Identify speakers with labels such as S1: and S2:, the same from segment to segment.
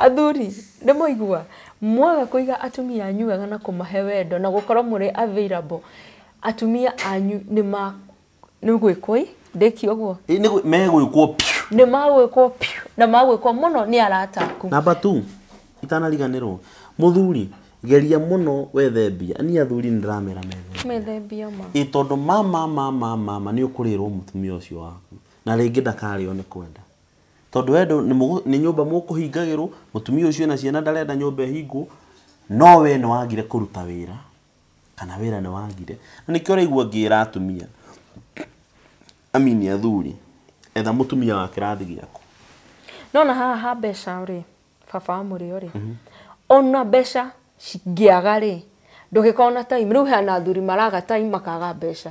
S1: athuri nä igua mwaga kuiga atumia anyu wega na mahe wendo na korwo må available atumia anyu nĩ ma nĩ gwĩkũi ndĩki ũguo
S2: megwĩkwo
S1: nĩ magwĩkwo piu na må no nä arataku
S2: namba tu må thuri geria må no wethembia ni athuri ndä ramera
S1: methe mbia ma
S2: nä å mama mama mama må tumia å cio waku na ndakarä o nä kwenda tondå wendo nä nyå mba må kå hingagä rwo må tumia å cio na ciana ndarenda nyå mba ĩhingwo no we nä wagire kå ruta wä ra kana wä ra nä wagire na nä kä raigua ngä ra atumia amini athuri etha må tumia wa kä rathi gä aku
S1: nona haha ha mbeca rä baba wa må rä o rä mhm. ona mbeca cingä aga rä ndå gä kona time rä u hena athuri maraga time makaga mbeca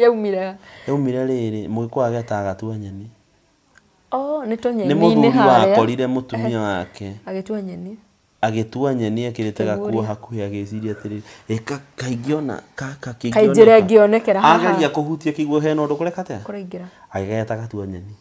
S1: yaumire
S2: yaumire rere mũgĩkũyũ agĩetaga gatua nyeni
S1: oh, nĩ ni nĩ mũthuri wakorire mutumia wake agĩtua nyeni
S2: agĩtua nyeni ekĩrĩte gakuo hakuhĩ agĩciria atĩrĩrĩ ĩka kaingĩ ona
S1: kaka kaigire ngĩonekera haha agaria kuhutia kiguo he no ndukurekate kuraingira
S2: kũraingĩra agĩgeta gatua nyeni